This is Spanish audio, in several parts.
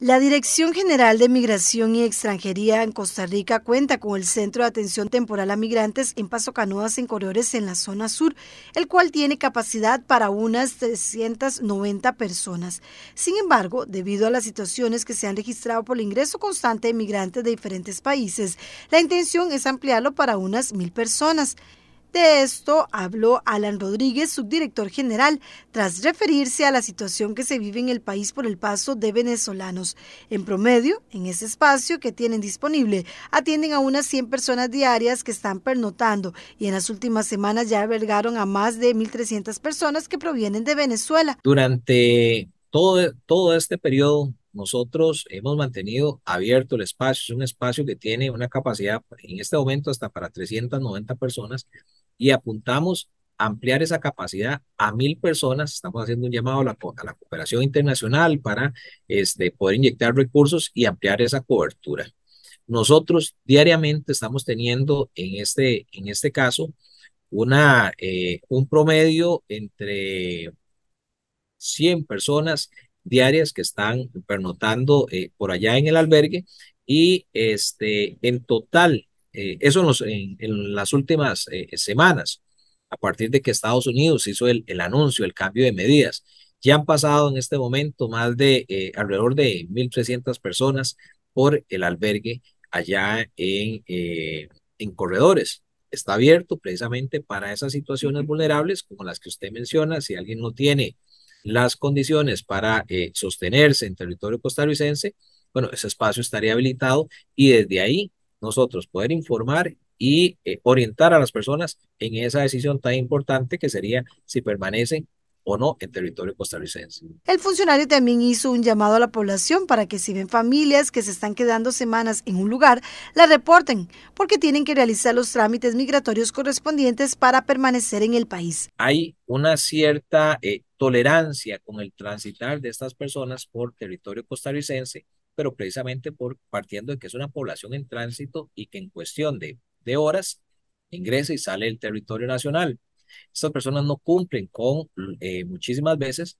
La Dirección General de Migración y Extranjería en Costa Rica cuenta con el Centro de Atención Temporal a Migrantes en Paso Canoas en Correores en la zona sur, el cual tiene capacidad para unas 390 personas. Sin embargo, debido a las situaciones que se han registrado por el ingreso constante de migrantes de diferentes países, la intención es ampliarlo para unas mil personas. De esto habló Alan Rodríguez, subdirector general, tras referirse a la situación que se vive en el país por el paso de venezolanos. En promedio, en ese espacio que tienen disponible, atienden a unas 100 personas diarias que están pernotando y en las últimas semanas ya albergaron a más de 1.300 personas que provienen de Venezuela. Durante todo, todo este periodo nosotros hemos mantenido abierto el espacio, es un espacio que tiene una capacidad en este momento hasta para 390 personas y apuntamos a ampliar esa capacidad a mil personas. Estamos haciendo un llamado a la, a la cooperación internacional para este, poder inyectar recursos y ampliar esa cobertura. Nosotros diariamente estamos teniendo en este, en este caso una, eh, un promedio entre 100 personas diarias que están pernotando eh, por allá en el albergue y este, en total eh, eso en, en, las últimas eh, semanas, a partir de que Estados Unidos hizo el, anuncio, el cambio de medidas. Ya han pasado en este momento más de eh, alrededor de 1.300 personas por el albergue allá en, en corredores. Está abierto precisamente para esas situaciones vulnerables como las que usted menciona. Si alguien no tiene las condiciones para sostenerse en territorio costarricense, bueno, ese espacio estaría habilitado y desde ahí nosotros poder informar y eh, orientar a las personas en esa decisión tan importante que sería si permanecen o no en territorio costarricense. El funcionario también hizo un llamado a la población para que si ven familias que se están quedando semanas en un lugar, la reporten, porque tienen que realizar los trámites migratorios correspondientes para permanecer en el país. Hay una cierta eh, tolerancia con el transitar de estas personas por territorio costarricense pero precisamente por, partiendo de que es una población en tránsito y que en cuestión de, horas ingresa y sale del territorio nacional. Estas personas no cumplen con eh, muchísimas veces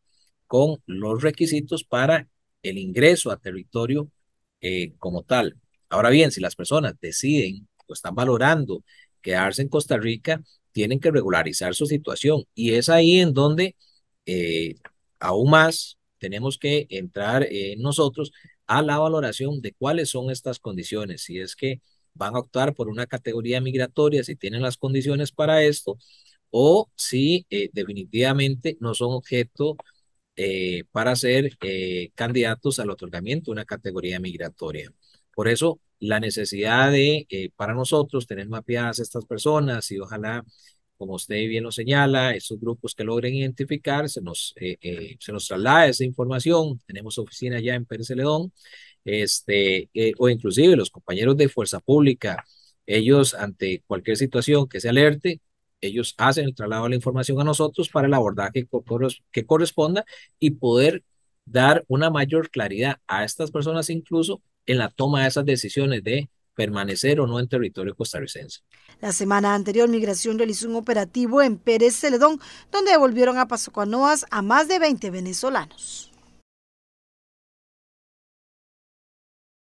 con los requisitos para el ingreso a territorio eh, como tal. Ahora bien, si las personas deciden o están valorando quedarse en Costa Rica, tienen que regularizar su situación. Y es ahí en donde eh, aún más tenemos que entrar nosotros a la valoración de cuáles son estas condiciones, si es que van a optar por una categoría migratoria, si tienen las condiciones para esto, o si eh, definitivamente no son objeto eh, para ser eh, candidatos al otorgamiento de una categoría migratoria. Por eso, la necesidad de, para nosotros, tener mapeadas estas personas y ojalá como usted bien lo señala, esos grupos que logren identificar, se nos, eh, eh, se nos traslada esa información. Tenemos oficina ya en Pérez este, eh, o inclusive los compañeros de Fuerza Pública, ellos ante cualquier situación que se alerte, ellos hacen el traslado de la información a nosotros para el abordaje que corresponda y poder dar una mayor claridad a estas personas incluso en la toma de esas decisiones de permanecer o no en territorio costarricense. La semana anterior, Migración realizó un operativo en Pérez Celedón, donde devolvieron a Paso a más de 20 venezolanos.